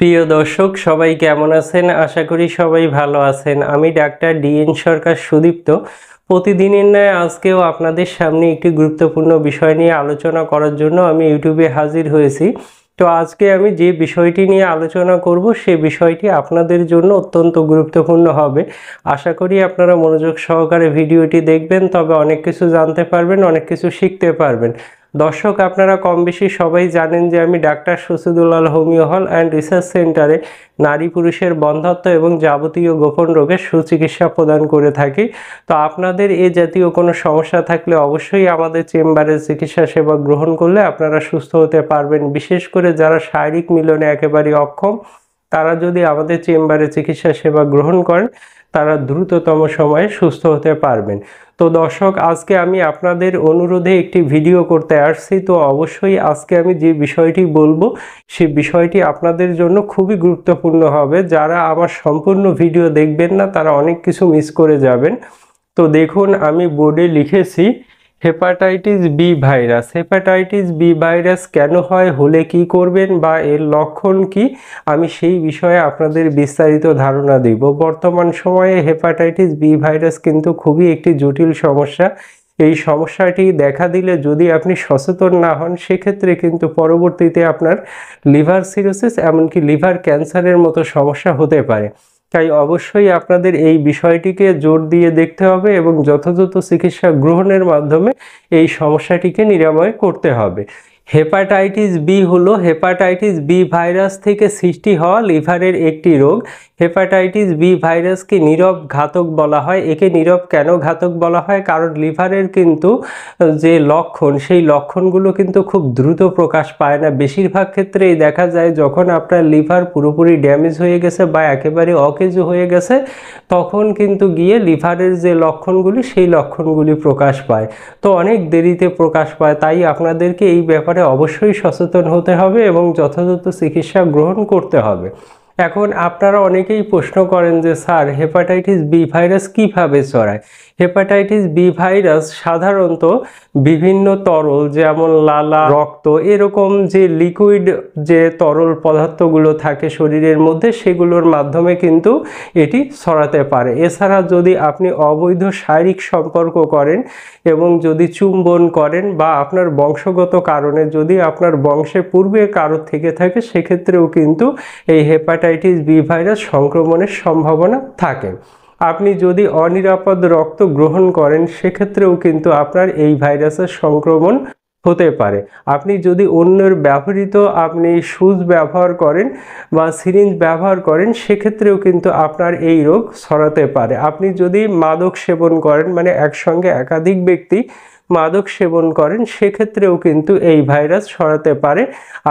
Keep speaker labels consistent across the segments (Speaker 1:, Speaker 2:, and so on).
Speaker 1: প্রিয় দর্শক সবাই কেমন আছেন আশা করি সবাই ভালো আছেন আমি ডাক্তার ডিএন সরকার সুদীপ্ত প্রতিদিনের ন্যায় আজকেও আপনাদের সামনে একটি গুরুত্বপূর্ণ বিষয় নিয়ে আলোচনা করার জন্য আমি ইউটিউবে হাজির হয়েছি তো আজকে আমি যে বিষয়টি নিয়ে আলোচনা করব সে বিষয়টি আপনাদের জন্য অত্যন্ত গুরুত্বপূর্ণ হবে আশা করি আপনারা মনোযোগ সহকারে ভিডিওটি দেখবেন তবে অনেক কিছু জানতে পারবেন অনেক কিছু শিখতে পারবেন দর্শক আপনারা কম বেশি সবাই জানেন যে আমি ডাক্তার সুসিদুল্লাল হোমিও হল অ্যান্ড রিসার্চ সেন্টারে নারী পুরুষের বন্ধত্ব এবং যাবতীয় গোপন রোগের সুচিকিৎসা প্রদান করে থাকি তো আপনাদের এ জাতীয় কোনো সমস্যা থাকলে অবশ্যই আমাদের চেম্বারে চিকিৎসা সেবা গ্রহণ করলে আপনারা সুস্থ হতে পারবেন বিশেষ করে যারা শারীরিক মিলনে একেবারেই অক্ষম তারা যদি আমাদের চেম্বারে চিকিৎসা সেবা গ্রহণ করেন তারা দ্রুততম সময়ে সুস্থ হতে পারবেন তো দর্শক আজকে আমি আপনাদের অনুরোধে একটি ভিডিও করতে আসছি তো অবশ্যই আজকে আমি যে বিষয়টি বলবো সে বিষয়টি আপনাদের জন্য খুবই গুরুত্বপূর্ণ হবে যারা আমার সম্পূর্ণ ভিডিও দেখবেন না তারা অনেক কিছু মিস করে যাবেন তো দেখুন আমি বোর্ডে লিখেছি hepatitis B virus hepatitis B virus কেন হয় হলে কি করবেন বা এর লক্ষণ কি আমি সেই বিষয়ে আপনাদের বিস্তারিত ধারণা দিব বর্তমান সময়ে হেপাটাইটিস বি ভাইরাস কিন্তু খুবই একটি জটিল সমস্যা এই সমস্যাটি দেখা দিলে যদি আপনি সচেতন না হন সেক্ষেত্রে কিন্তু পরবর্তীতে আপনার লিভার সিরোসিস এমনকি লিভার ক্যান্সারের মতো সমস্যা হতে পারে তাই অবশ্যই আপনাদের এই বিষয়টিকে জোর দিয়ে দেখতে হবে এবং যথাযথ চিকিৎসা গ্রহণের মাধ্যমে এই সমস্যাটিকে নিরাময় করতে হবে হেপাটাইটিস বি হলো হেপাটাইটিস বি ভাইরাস থেকে সৃষ্টি হওয়া লিভারের একটি রোগ হেপাটাইটিস বি ভাইরাসকে নীরব ঘাতক বলা হয় একে নীরব কেন ঘাতক বলা হয় কারণ লিভারের কিন্তু যে লক্ষণ সেই লক্ষণগুলো কিন্তু খুব দ্রুত প্রকাশ পায় না বেশিরভাগ ক্ষেত্রেই দেখা যায় যখন আপনার লিভার পুরোপুরি ড্যামেজ হয়ে গেছে বা একেবারে অকেজ হয়ে গেছে তখন কিন্তু গিয়ে লিভারের যে লক্ষণগুলি সেই লক্ষণগুলি প্রকাশ পায় তো অনেক দেরিতে প্রকাশ পায় তাই আপনাদেরকে এই ব্যাপারে ব্যাপারে অবশ্যই সচেতন হতে হবে এবং যথাযথ চিকিৎসা গ্রহণ করতে হবে এখন আপনারা অনেকেই প্রশ্ন করেন যে স্যার হেপাটাইটিস বি ভাইরাস কিভাবে ছড়ায় হেপাটাইটিস বি ভাইরাস সাধারণত বিভিন্ন তরল যেমন লালা রক্ত এরকম যে লিকুইড যে তরল পদার্থগুলো থাকে শরীরের মধ্যে সেগুলোর মাধ্যমে কিন্তু এটি ছড়াতে পারে এছাড়া যদি আপনি অবৈধ শারীরিক সম্পর্ক করেন এবং যদি চুম্বন করেন বা আপনার বংশগত কারণে যদি আপনার বংশে পূর্বে কারোর থেকে থাকে সেক্ষেত্রেও কিন্তু এই হেপাটাইটিস হেপাটাইটিস বি ভাইরাস সংক্রমণের সম্ভাবনা থাকে আপনি যদি অনিরাপদ রক্ত গ্রহণ করেন সেক্ষেত্রেও কিন্তু আপনার এই ভাইরাসের সংক্রমণ হতে পারে আপনি যদি অন্যের ব্যবহৃত আপনি সুজ ব্যবহার করেন বা সিরিঞ্জ ব্যবহার করেন সেক্ষেত্রেও কিন্তু আপনার এই রোগ ছড়াতে পারে আপনি যদি মাদক সেবন করেন মানে একসঙ্গে একাধিক ব্যক্তি মাদক সেবন করেন সেক্ষেত্রেও কিন্তু এই ভাইরাস ছড়াতে পারে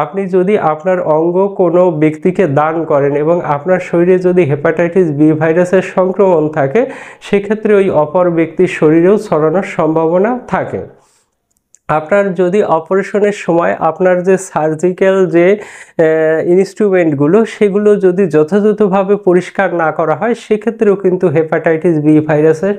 Speaker 1: আপনি যদি আপনার অঙ্গ কোনো ব্যক্তিকে দান করেন এবং আপনার শরীরে যদি হেপাটাইটিস বি ভাইরাসের সংক্রমণ থাকে সেক্ষেত্রে ওই অপর ব্যক্তির শরীরেও ছড়ানোর সম্ভাবনা থাকে আপনার যদি অপারেশনের সময় আপনার যে সার্জিক্যাল যে ইনস্ট্রুমেন্টগুলো সেগুলো যদি যথাযথভাবে পরিষ্কার না করা হয় সেক্ষেত্রেও কিন্তু হেপাটাইটিস বি ভাইরাসের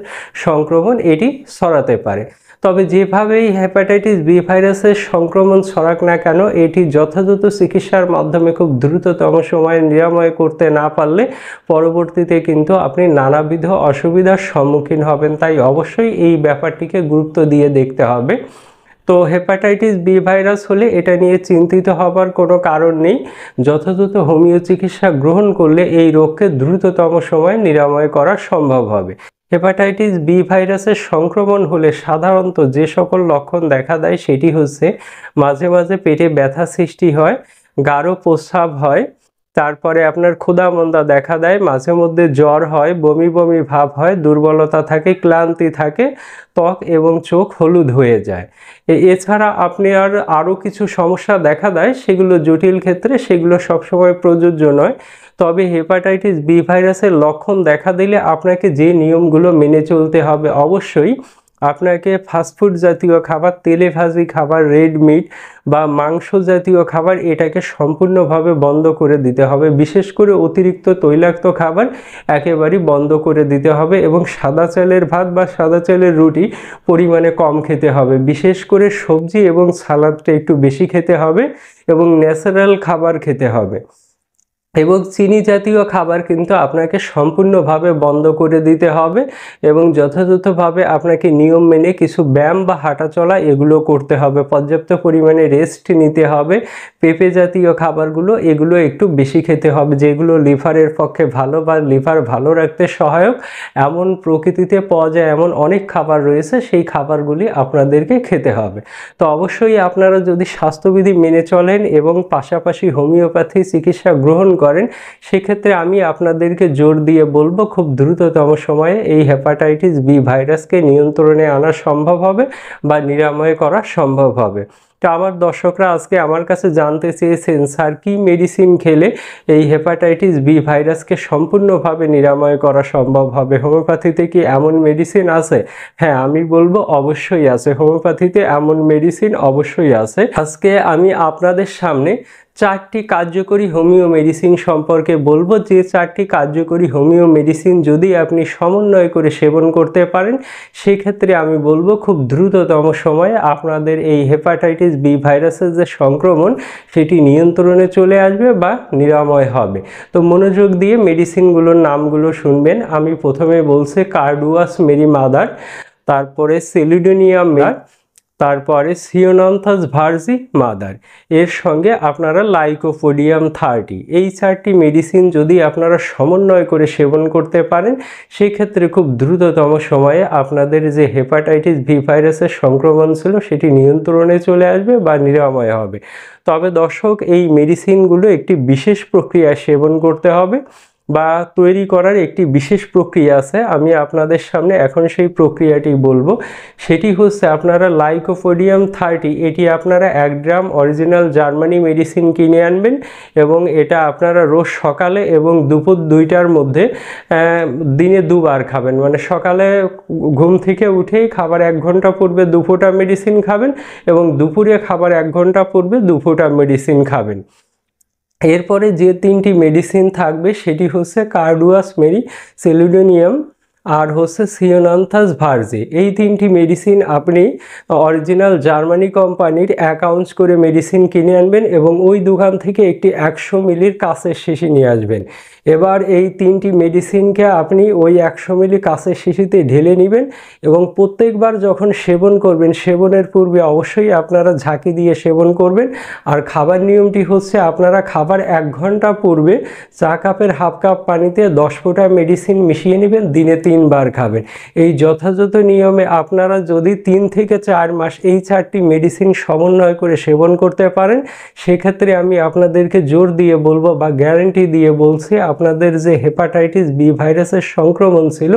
Speaker 1: সংক্রমণ এটি ছড়াতে পারে তবে যেভাবেই হ্যাপাটাইটিস বি ভাইরাসের সংক্রমণ ছড়াক না কেন এটি যথাযথ চিকিৎসার মাধ্যমে খুব দ্রুততম সময়ে নিরাময় করতে না পারলে পরবর্তীতে কিন্তু আপনি নানাবিধ অসুবিধার সম্মুখীন হবেন তাই অবশ্যই এই ব্যাপারটিকে গুরুত্ব দিয়ে দেখতে হবে তো হেপাটাইটিস বি ভাইরাস হলে এটা নিয়ে চিন্তিত হবার কোনো কারণ নেই যথাযথ হোমিও চিকিৎসা গ্রহণ করলে এই রোগকে দ্রুততম সময়ে নিরাময় করা সম্ভব হবে হেপাটাইটিস বি ভাইরাসের সংক্রমণ হলে সাধারণত যে সকল লক্ষণ দেখা দেয় সেটি হচ্ছে মাঝে মাঝে পেটে ব্যথা সৃষ্টি হয় গাঢ় প্রস্রাব হয় তারপরে আপনার মন্দা দেখা দেয় মাঝে মধ্যে জ্বর হয় বমি বমি ভাব হয় দুর্বলতা থাকে ক্লান্তি থাকে ত্বক এবং চোখ হলুদ হয়ে যায় এছাড়া আপনি আর আরও কিছু সমস্যা দেখা দেয় সেগুলো জটিল ক্ষেত্রে সেগুলো সবসময় প্রযোজ্য নয় তবে হেপাটাইটিস বি ভাইরাসের লক্ষণ দেখা দিলে আপনাকে যে নিয়মগুলো মেনে চলতে হবে অবশ্যই আপনাকে ফাস্টফুড জাতীয় খাবার তেলে ভাজি খাবার রেড মিট বা মাংস জাতীয় খাবার এটাকে সম্পূর্ণভাবে বন্ধ করে দিতে হবে বিশেষ করে অতিরিক্ত তৈলাক্ত খাবার একেবারেই বন্ধ করে দিতে হবে এবং সাদা চালের ভাত বা সাদা চালের রুটি পরিমাণে কম খেতে হবে বিশেষ করে সবজি এবং সালাদটা একটু বেশি খেতে হবে এবং ন্যাচারাল খাবার খেতে হবে এবং চিনি জাতীয় খাবার কিন্তু আপনাকে সম্পূর্ণভাবে বন্ধ করে দিতে হবে এবং যথাযথভাবে আপনাকে নিয়ম মেনে কিছু ব্যায়াম বা হাঁটাচলা এগুলো করতে হবে পর্যাপ্ত পরিমাণে রেস্ট নিতে হবে পেঁপে জাতীয় খাবারগুলো এগুলো একটু বেশি খেতে হবে যেগুলো লিভারের পক্ষে ভালো বা লিভার ভালো রাখতে সহায়ক এমন প্রকৃতিতে পাওয়া যায় এমন অনেক খাবার রয়েছে সেই খাবারগুলি আপনাদেরকে খেতে হবে তো অবশ্যই আপনারা যদি স্বাস্থ্যবিধি মেনে চলেন এবং পাশাপাশি হোমিওপ্যাথি চিকিৎসা গ্রহণ করেন সেক্ষেত্রে আমি আপনাদেরকে জোর দিয়ে বলবো খুব দ্রুততম সময়ে এই হেপাটাইটিস বি ভাইরাসকে নিয়ন্ত্রণে আনা সম্ভব হবে বা নিরাময় করা সম্ভব হবে তো আমার দর্শকরা আজকে আমার কাছে জানতে চেয়েছেন স্যার কী মেডিসিন খেলে এই হেপাটাইটিস বি ভাইরাসকে সম্পূর্ণভাবে নিরাময় করা সম্ভব হবে হোমিওপ্যাথিতে কি এমন মেডিসিন আছে হ্যাঁ আমি বলবো অবশ্যই আছে হোমিওপ্যাথিতে এমন মেডিসিন অবশ্যই আছে আজকে আমি আপনাদের সামনে চারটি কার্যকরী হোমিও মেডিসিন সম্পর্কে বলবো যে চারটি কার্যকরী হোমিও মেডিসিন যদি আপনি সমন্বয় করে সেবন করতে পারেন সেক্ষেত্রে আমি বলবো খুব দ্রুততম সময়ে আপনাদের এই হেপাটাইটিস বি ভাইরাসের যে সংক্রমণ সেটি নিয়ন্ত্রণে চলে আসবে বা নিরাময় হবে তো মনোযোগ দিয়ে মেডিসিনগুলোর নামগুলো শুনবেন আমি প্রথমে বলছি কার্ডুয়াস মেরি মাদার তারপরে সেলিডোনিয়াম মেয়ার তারপরে সিওনান্থাস ভার্জি মাদার এর সঙ্গে আপনারা লাইকোপোডিয়াম থার্টি এই চারটি মেডিসিন যদি আপনারা সমন্বয় করে সেবন করতে পারেন সেক্ষেত্রে খুব দ্রুততম সময়ে আপনাদের যে হেপাটাইটিস ভি ভাইরাসের সংক্রমণ ছিল সেটি নিয়ন্ত্রণে চলে আসবে বা নিরাময় হবে তবে দর্শক এই মেডিসিনগুলো একটি বিশেষ প্রক্রিয়ায় সেবন করতে হবে বা তৈরি করার একটি বিশেষ প্রক্রিয়া আছে আমি আপনাদের সামনে এখন সেই প্রক্রিয়াটি বলবো সেটি হচ্ছে আপনারা লাইকোফোডিয়াম থার্টি এটি আপনারা এক গ্রাম অরিজিনাল জার্মানি মেডিসিন কিনে আনবেন এবং এটা আপনারা রোজ সকালে এবং দুপুর দুইটার মধ্যে দিনে দুবার খাবেন মানে সকালে ঘুম থেকে উঠেই খাবার এক ঘন্টা পূর্বে দুফোটা মেডিসিন খাবেন এবং দুপুরে খাবার এক ঘন্টা পূর্বে দুফোটা মেডিসিন খাবেন এরপরে যে তিনটি মেডিসিন থাকবে সেটি হচ্ছে কার্ডুয়াস মেরি সেলুডোনিয়াম আর হচ্ছে সিওনান্থাস ভার্জি এই তিনটি মেডিসিন আপনি অরিজিনাল জার্মানি কোম্পানির এক করে মেডিসিন কিনে আনবেন এবং ওই দোকান থেকে একটি একশো মিলির কাছের শেষে নিয়ে আসবেন এবার এই তিনটি মেডিসিনকে আপনি ওই একশো মিলি কাঁচের শিশিতে ঢেলে নেবেন এবং প্রত্যেকবার যখন সেবন করবেন সেবনের পূর্বে অবশ্যই আপনারা ঝাঁকি দিয়ে সেবন করবেন আর খাবার নিয়মটি হচ্ছে আপনারা খাবার এক ঘন্টা পূর্বে চা কাপের হাফ কাপ পানিতে দশ ফোঁটা মেডিসিন মিশিয়ে নেবেন দিনে তিনবার খাবেন এই যথাযথ নিয়মে আপনারা যদি তিন থেকে চার মাস এই চারটি মেডিসিন সমন্বয় করে সেবন করতে পারেন সেক্ষেত্রে আমি আপনাদেরকে জোর দিয়ে বলবো বা গ্যারেন্টি দিয়ে বলছি আপনাদের যে হেপাটাইটিস বি ভাইরাসের সংক্রমণ ছিল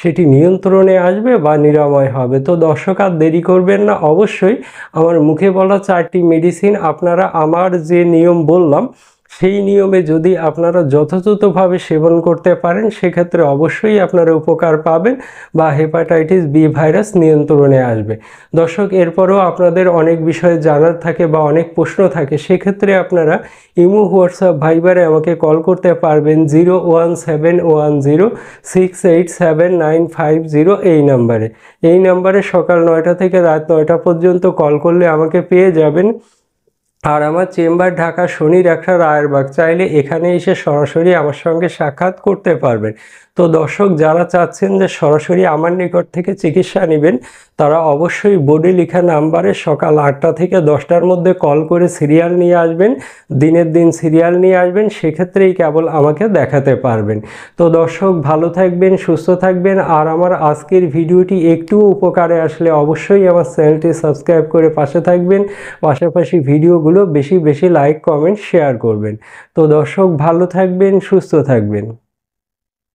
Speaker 1: সেটি নিয়ন্ত্রণে আসবে বা নিরাময় হবে তো দর্শক আর দেরি করবেন না অবশ্যই আমার মুখে বলা চারটি মেডিসিন আপনারা আমার যে নিয়ম বললাম সেই নিয়মে যদি আপনারা যথাযথভাবে সেবন করতে পারেন সেক্ষেত্রে অবশ্যই আপনারা উপকার পাবেন বা হেপাটাইটিস বি ভাইরাস নিয়ন্ত্রণে আসবে দর্শক এরপরও আপনাদের অনেক বিষয়ে জানার থাকে বা অনেক প্রশ্ন থাকে সেক্ষেত্রে আপনারা ইমো হোয়াটসঅ্যাপ ভাইবারে আমাকে কল করতে পারবেন zero one seven one zero six eight seven nine five zero এই নাম্বারে এই নাম্বারে সকাল নয়টা থেকে রাত নয়টা পর্যন্ত কল করলে আমাকে পেয়ে যাবেন আর আমার চেম্বার ঢাকা শনি একটা রায়েরবাগ চাইলে এখানে এসে সরাসরি আমার সঙ্গে সাক্ষাৎ করতে পারবেন তো দর্শক যারা চাচ্ছেন যে সরাসরি আমার নিকট থেকে চিকিৎসা নেবেন তারা অবশ্যই বোর্ডে লেখা নাম্বারে সকাল আটটা থেকে দশটার মধ্যে কল করে সিরিয়াল নিয়ে আসবেন দিনের দিন সিরিয়াল নিয়ে আসবেন সেক্ষেত্রেই কেবল আমাকে দেখাতে পারবেন তো দর্শক ভালো থাকবেন সুস্থ থাকবেন আর আমার আজকের ভিডিওটি একটু উপকারে আসলে অবশ্যই আমার চ্যানেলটি সাবস্ক্রাইব করে পাশে থাকবেন পাশাপাশি ভিডিওগুলো বেশি বেশি লাইক কমেন্ট শেয়ার করবেন তো দর্শক ভালো থাকবেন সুস্থ থাকবেন